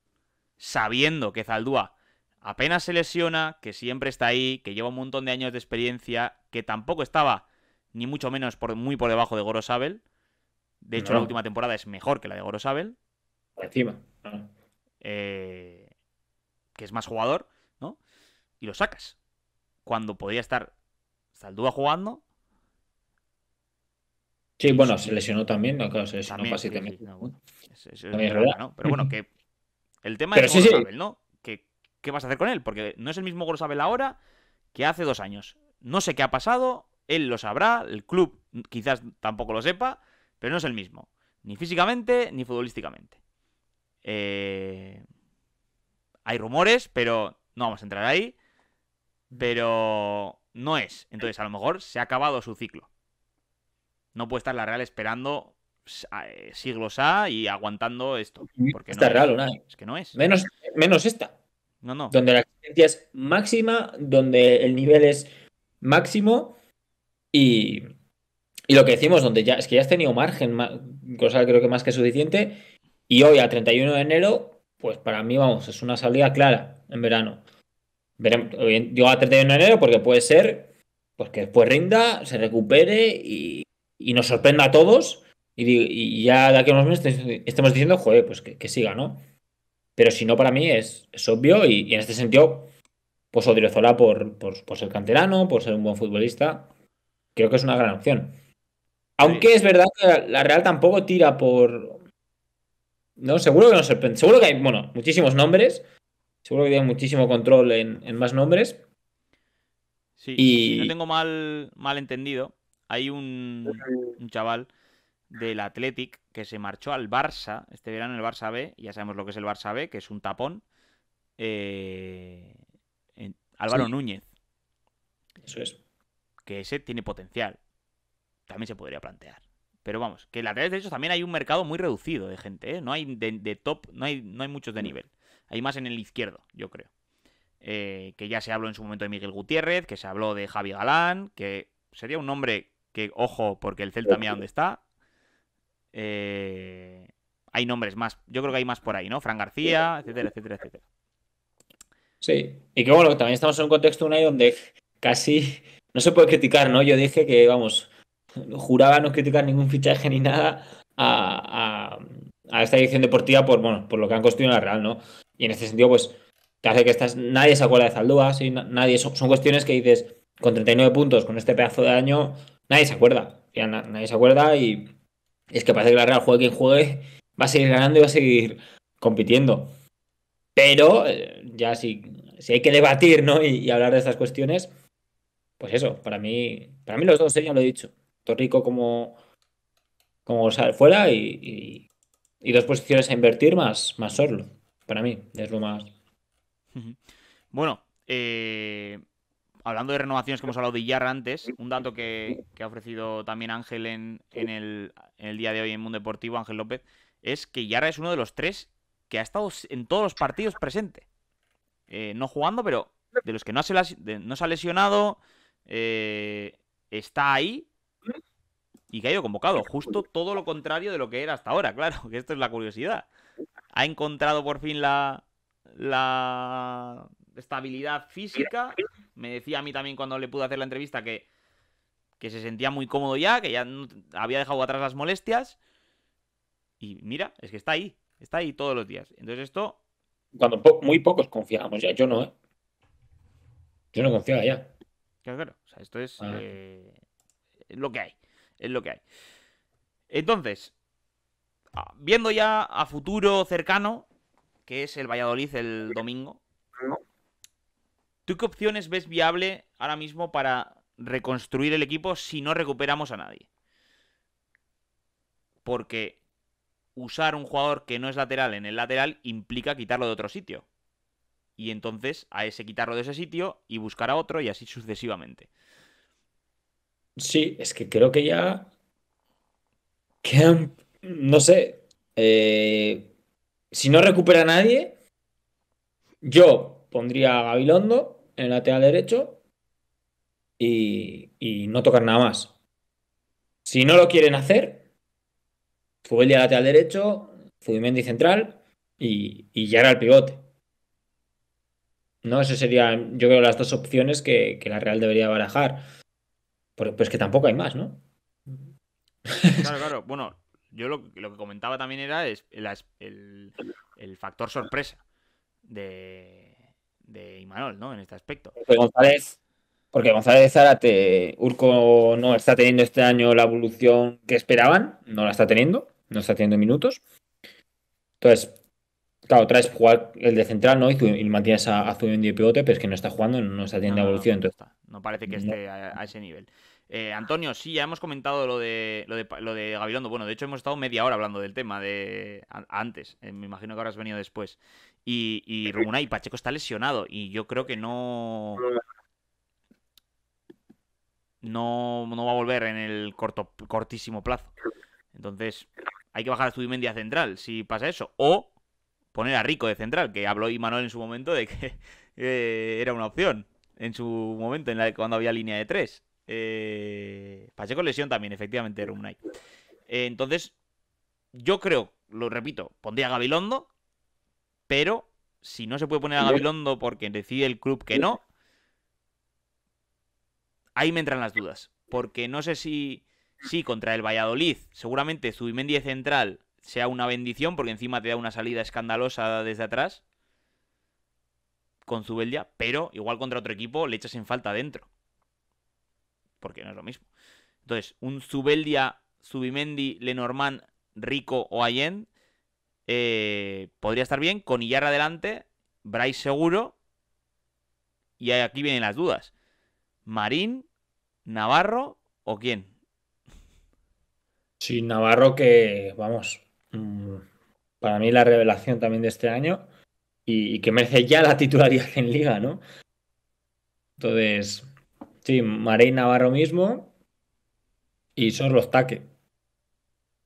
sabiendo que Zaldúa apenas se lesiona, que siempre está ahí, que lleva un montón de años de experiencia, que tampoco estaba ni mucho menos por, muy por debajo de Gorosabel. De hecho, la última temporada es mejor que la de Gorosabel. Encima. Eh, que es más jugador, ¿no? Y lo sacas. Cuando podía estar Zaldúa jugando. Sí, bueno, se lesionó también, Pero bueno, que el tema es sí, ¿no? ¿Qué, ¿Qué, vas a hacer con él? Porque no es el mismo Gorosabel ahora que hace dos años. No sé qué ha pasado, él lo sabrá, el club quizás tampoco lo sepa, pero no es el mismo. Ni físicamente, ni futbolísticamente. Eh, hay rumores, pero no vamos a entrar ahí. Pero no es. Entonces, a lo mejor se ha acabado su ciclo. No puede estar la Real esperando eh, siglos A y aguantando esto. Mm, porque Está raro, es, es que no es. Menos, menos esta. No, no. Donde la existencia es máxima, donde el nivel es máximo y, y lo que decimos, donde ya es que ya has tenido margen, cosa creo que más que suficiente. Y hoy, a 31 de enero, pues para mí, vamos, es una salida clara en verano. digo a 31 de enero porque puede ser pues que después rinda, se recupere y, y nos sorprenda a todos y, ya de aquí a unos meses estamos diciendo, joder, pues que, siga, ¿no? Pero si no, para mí es, obvio y, en este sentido, pues Odriozola por, por, ser canterano, por ser un buen futbolista, creo que es una gran opción. Aunque es verdad que la Real tampoco tira por... No, seguro que no sorprende. Seguro que hay, bueno, muchísimos nombres. Seguro que tiene muchísimo control en, más nombres. Sí, si no tengo mal, mal entendido, hay un, un chaval del Athletic, que se marchó al Barça, este verano el Barça B, ya sabemos lo que es el Barça B, que es un tapón, eh, Álvaro Núñez. Eso es. Que ese tiene potencial. También se podría plantear. Pero vamos, que de derechos también hay un mercado muy reducido de gente, ¿eh? No hay de, top, no hay, no hay muchos de mm. nivel. Hay más en el izquierdo, yo creo. Eh, que ya se habló en su momento de Miguel Gutiérrez, que se habló de Javi Galán, que sería un hombre que, ojo, porque el Celta mira dónde está, eh, hay nombres más. Yo creo que hay más por ahí, ¿no? Fran García, etcétera, etcétera, etcétera. Sí, y que bueno, también estamos en un contexto y donde casi no se puede criticar, ¿no? Yo dije que, vamos, juraba no criticar ningún fichaje ni nada a, esta dirección deportiva por, bueno, por lo que han construido en la Real, ¿no? Y en este sentido, pues, te hace que estás, nadie se acuerda de Zaldúa, nadie, son, cuestiones que dices, con 39 puntos, con este pedazo de año, nadie se acuerda. nadie se acuerda y es que parece que la Real juegue quien juegue, va a seguir ganando y va a seguir compitiendo. Pero eh, ya si, si, hay que debatir ¿no? Y, hablar de estas cuestiones, pues eso, para mí, para mí los dos, ¿eh? ya lo he dicho. Torrico como, como fuera y, dos posiciones a invertir más, más Para mí, es lo más. Bueno, eh, hablando de renovaciones que hemos hablado de Iyarra antes, un dato que, ha ofrecido también Ángel en, en, el, día de hoy en Mundo Deportivo, Ángel López, es que Iyarra es uno de los tres que ha estado en todos los partidos presente. Eh, no jugando, pero de los que no, se, no ha lesionado, eh, está ahí y que ha ido convocado. Justo todo lo contrario de lo que era hasta ahora, claro, que esto es la curiosidad. Ha encontrado por fin la, la estabilidad física me decía a mí también cuando le pude hacer la entrevista que, se sentía muy cómodo ya, que ya había dejado atrás las molestias. Y mira, es que está ahí, está ahí todos los días. Entonces esto... Cuando muy pocos confiábamos ya, yo no, ¿eh? Yo no confiaba ya. Claro, claro. O sea, esto es, ah. eh, es lo que hay. Es lo que hay. Entonces, viendo ya a futuro cercano, que es el Valladolid el domingo, ¿Tú qué opciones ves viable ahora mismo para reconstruir el equipo si no recuperamos a nadie? Porque usar un jugador que no es lateral en el lateral implica quitarlo de otro sitio. Y entonces a ese quitarlo de ese sitio y buscar a otro y así sucesivamente. Sí, es que creo que ya. no sé. Eh, si no recupera a nadie, yo pondría a Gabilondo en el lateral derecho y, no tocar nada más. Si no lo quieren hacer, a lateral derecho, Fudimendi central y, ya era el pivote. ¿no? Eso serían, yo creo, las dos opciones que, la Real debería barajar. Pues que tampoco hay más, ¿no? Claro, claro. Bueno, yo lo, que comentaba también era el, factor sorpresa de de Imanol, ¿no? En este aspecto. Porque González, porque González Urco no está teniendo este año la evolución que esperaban, no la está teniendo, no está teniendo minutos. Entonces, claro, traes jugar el de central, ¿no? Y, mantienes a, Zubin de pero es que no está jugando, no está teniendo evolución. No, entonces, no parece que esté a ese nivel. Eh, Antonio, sí, ya hemos comentado lo de, lo de, Gabilondo. Bueno, de hecho hemos estado media hora hablando del tema de antes. Eh, me imagino que ahora has venido después. Y, y Pacheco está lesionado y yo creo que no... No, va a volver en el corto, cortísimo plazo. Entonces, hay que bajar a Zubimendi a central si pasa eso. O poner a Rico de central, que habló Manuel en su momento de que eh, era una opción en su momento, en la cuando había línea de tres. Eh, Pacheco lesión también, efectivamente, un Eh, entonces, yo creo, lo repito, pondría a Gabilondo, pero si no se puede poner a Gabilondo porque decide el club que no, ahí me entran las dudas. Porque no sé si, si contra el Valladolid, seguramente Zubimendi central sea una bendición, porque encima te da una salida escandalosa desde atrás con Zubeldia, pero igual contra otro equipo le echas en falta dentro porque no es lo mismo. Entonces, un Zubeldia, Zubimendi, Lenormand, Rico o Allen eh, podría estar bien, con Illar adelante, Bryce seguro, y aquí vienen las dudas. ¿Marín, Navarro o quién? Sí, Navarro que, vamos, mm, para mí la revelación también de este año y, y que merece ya la titularidad en liga, ¿no? Entonces, Sí, Marey Navarro mismo y los Taque.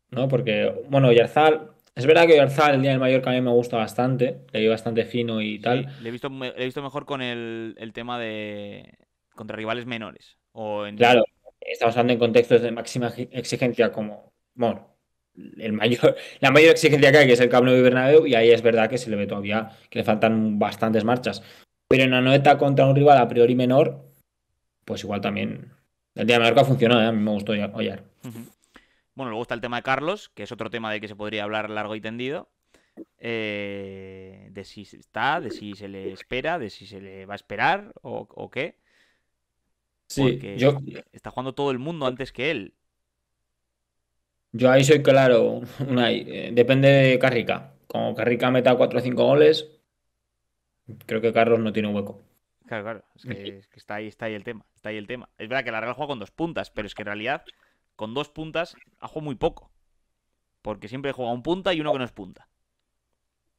¿No? Porque, bueno, Yarzal. Es verdad que Yarzal el día del Mallorca a me gusta bastante. Le vi bastante fino y tal. le, he visto, he visto mejor con el, tema de. contra rivales menores. O Claro, estamos hablando en contextos de máxima exigencia como. Bueno, el mayor, la mayor exigencia que hay, que es el Camp de y Bernabéu, y ahí es verdad que se le ve todavía que le faltan bastantes marchas. Pero en noeta contra un rival a priori menor, pues igual también. El día de Mallorca ha funcionado, ¿eh? a mí me gustó Ollar. Bueno, luego está el tema de Carlos, que es otro tema de que se podría hablar largo y tendido. Eh, de si está, de si se le espera, de si se le va a esperar o, qué. Sí, Porque yo... está jugando todo el mundo antes que él. Yo ahí soy claro, eh, Depende de Carrica. Como Carrica meta 4 o 5 goles, creo que Carlos no tiene hueco. Claro, claro. Es que, está, ahí, está ahí el tema. Está ahí el tema. Es verdad que la Real juega con dos puntas, pero es que en realidad con dos puntas ha jugado muy poco. Porque siempre juega un punta y uno que no es punta.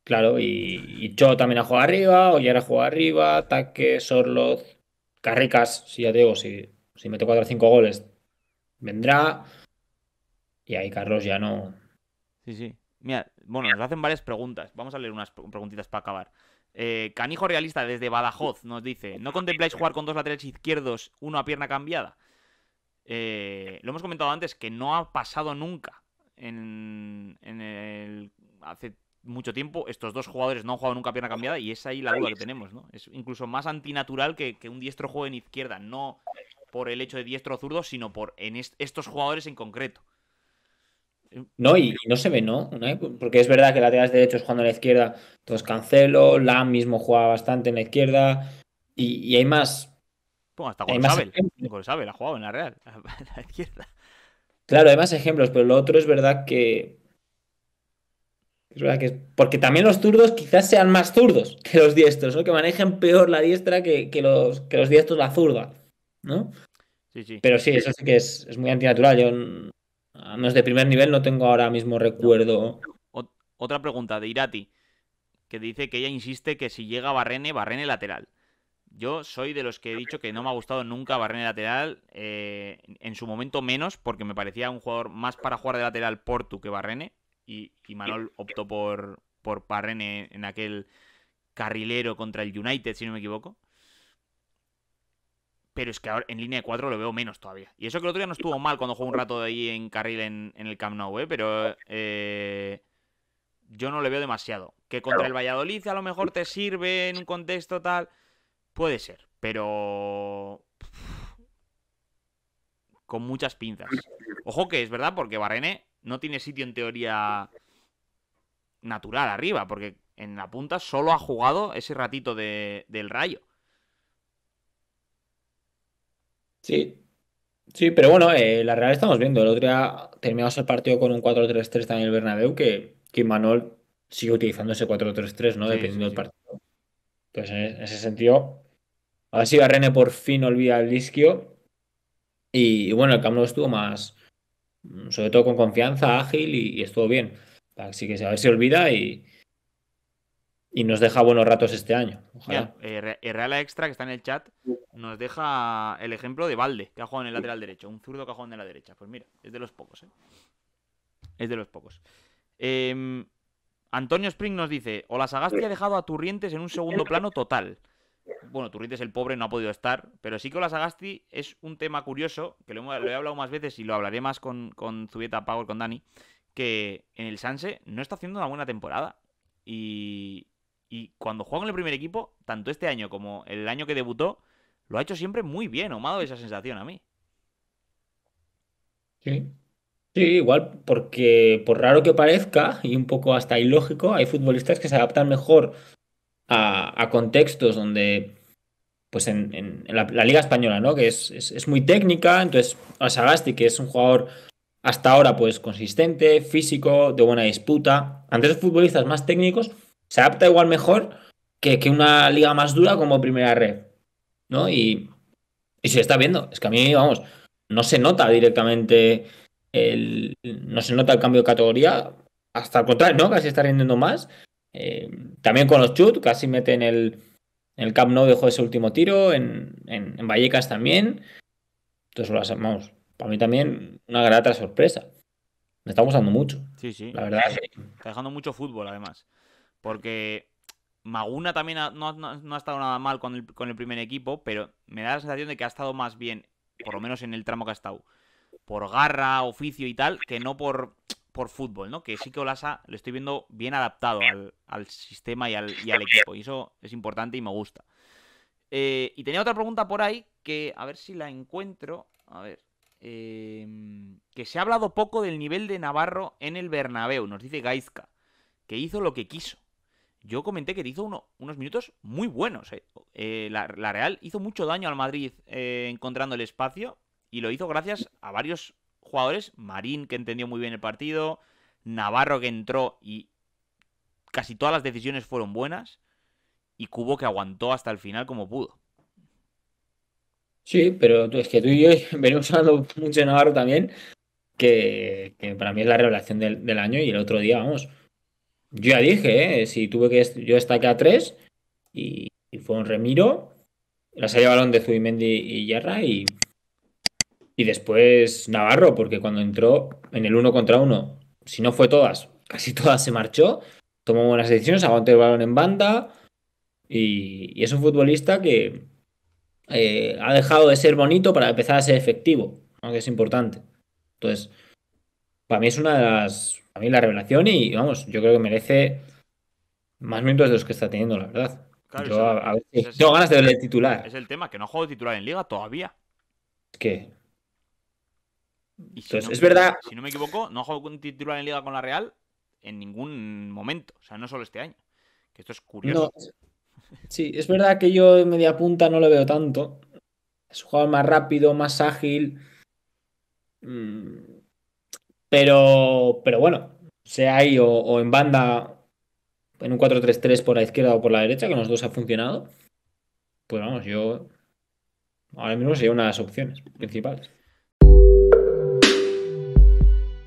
Claro, y, yo también ha jugado arriba, Ollera ha jugado arriba, ataque, Sorloz, Carricas, si ya te digo, si, si mete 4 o cinco goles, vendrá. Y ahí Carlos ya no. Sí, sí. Mira, bueno, nos hacen varias preguntas. Vamos a leer unas preguntitas para acabar. Eh, canijo Realista desde Badajoz nos dice, ¿no contempláis jugar con dos laterales izquierdos, uno a pierna cambiada? Eh, lo hemos comentado antes, que no ha pasado nunca en, hace mucho tiempo. Estos dos jugadores no han jugado nunca a pierna cambiada y es ahí la duda que tenemos, Es incluso más antinatural que, un diestro juegue en izquierda, no por el hecho de diestro zurdo, sino por en estos jugadores en concreto. No, y, no se ve, ¿no? Porque es verdad que laterales derechos jugando a la izquierda, todos cancelo, la mismo juega bastante en la izquierda, y, hay más. hasta ha jugado en la Real, la izquierda. Claro, hay más ejemplos, pero lo otro es verdad que. Es verdad que. Porque también los zurdos quizás sean más zurdos que los diestros, ¿no? Que manejen peor la diestra que, los, que los diestros la zurda, ¿no? Sí, sí. Pero sí, eso sí que es, es muy antinatural. Yo no es de primer nivel no tengo ahora mismo recuerdo. Otra pregunta de Irati, que dice que ella insiste que si llega Barrene, Barrene lateral. Yo soy de los que he dicho que no me ha gustado nunca Barrene lateral, eh, en su momento menos, porque me parecía un jugador más para jugar de lateral Portu que Barrene, y, y Manol optó por, por Barrene en aquel carrilero contra el United, si no me equivoco pero es que ahora en línea de 4 lo veo menos todavía. Y eso que el otro día no estuvo mal cuando jugó un rato de ahí en carril en, el Camp Nou, ¿eh? pero eh, yo no le veo demasiado. Que contra el Valladolid a lo mejor te sirve en un contexto tal, puede ser, pero con muchas pinzas. Ojo que es verdad, porque Barrene no tiene sitio en teoría natural arriba, porque en la punta solo ha jugado ese ratito del rayo. Sí, sí, pero bueno, eh, la Real estamos viendo. El otro día terminamos el partido con un 4-3-3 también el Bernabéu, que, que Manuel sigue utilizando ese 4-3-3, ¿no? Dependiendo del partido. Entonces, pues e-, en ese sentido, a ver si René por fin olvida el isquio. Y, bueno, el Camp estuvo más, mm, sobre todo con confianza, ágil y, y estuvo bien. Así que a ver si olvida y, y nos deja buenos ratos este año. Ojalá. Eh, eh, Real Extra, que está en el chat, nos deja el ejemplo de Valde, que ha jugado en el lateral derecho, un zurdo que ha jugado en la derecha. Pues mira, es de los pocos, ¿eh? Es de los pocos. Em, Antonio Spring nos dice: Ola Sagasti ha dejado a Turrientes en un segundo plano total. Bueno, Turrientes el pobre no ha podido estar, pero sí que Ola Sagasti es un tema curioso, que lo he, hablado más veces y lo hablaré más con, con Zubieta Power, con Dani, que en el Sanse no está haciendo una buena temporada. Y, y cuando juega en el primer equipo, tanto este año como el año que debutó, lo ha hecho siempre muy bien. O ha esa sensación a mí. Sí. Sí, igual, porque por raro que parezca, y un poco hasta ilógico, hay futbolistas que se adaptan mejor a, contextos donde, pues en, la, Liga Española, ¿no? Que es, muy técnica, entonces Sagasti, que es un jugador hasta ahora pues consistente, físico, de buena disputa. antes esos futbolistas más técnicos, se adapta igual mejor que, una liga más dura como primera red, ¿no? Y, y se está viendo, es que a mí, vamos, no se nota directamente el, no se nota el cambio de categoría, hasta el contrario, ¿no? Casi está rindiendo más. Eh, también con los chut, casi meten el, el Camp Nou dejó ese último tiro, en, Vallecas también. Entonces, vamos, para mí también una grata sorpresa. Me está gustando mucho. Sí, sí. La verdad. Está dejando mucho fútbol, además. Porque Maguna también no, ha estado nada mal con el, primer equipo, pero me da la sensación de que ha estado más bien, por lo menos en el tramo que ha estado, por garra, oficio y tal, que no por, por fútbol, ¿no? Que sí que Olasa lo estoy viendo bien adaptado al, sistema y al, equipo. Y eso es importante y me gusta. Eh, y tenía otra pregunta por ahí que, a ver si la encuentro. A ver. Em, que se ha hablado poco del nivel de Navarro en el Bernabéu, nos dice Gaizka, que hizo lo que quiso yo comenté que hizo unos minutos muy buenos. Eh. Eh, la, Real hizo mucho daño al Madrid eh, encontrando el espacio y lo hizo gracias a varios jugadores. Marín, que entendió muy bien el partido, Navarro, que entró y casi todas las decisiones fueron buenas, y Cubo, que aguantó hasta el final como pudo. Sí, pero es que tú y yo venimos hablando mucho de Navarro también, que, para mí es la revelación del, del año y el otro día, vamos, yo ya dije, ¿eh? si tuve que. Yo destaqué a tres y, fue un remiro. La salida balón de Zubimendi y Yarra y. Y después Navarro, porque cuando entró en el uno contra uno, si no fue todas, casi todas se marchó, tomó buenas decisiones, aguantó el balón en banda. Y, es un futbolista que eh, ha dejado de ser bonito para empezar a ser efectivo, aunque es importante. Entonces, para mí es una de las. Para mí la revelación y vamos, yo creo que merece más minutos de los que está teniendo, la verdad. yo, a, tengo ganas de verle titular. Es el tema, que no ha jugado titular en Liga todavía. ¿Qué? es verdad. Si no me equivoco, no ha jugado titular en Liga con la Real en ningún momento. O sea, no solo este año. Que esto es curioso. sí, es verdad que yo en media punta no lo veo tanto. Es un jugador más rápido, más ágil. Mm, pero, pero bueno, sea ahí o, en banda, en un 4-3-3 por la izquierda o por la derecha, que los dos ha funcionado. Pues vamos, yo ahora mismo sería una de las opciones principales.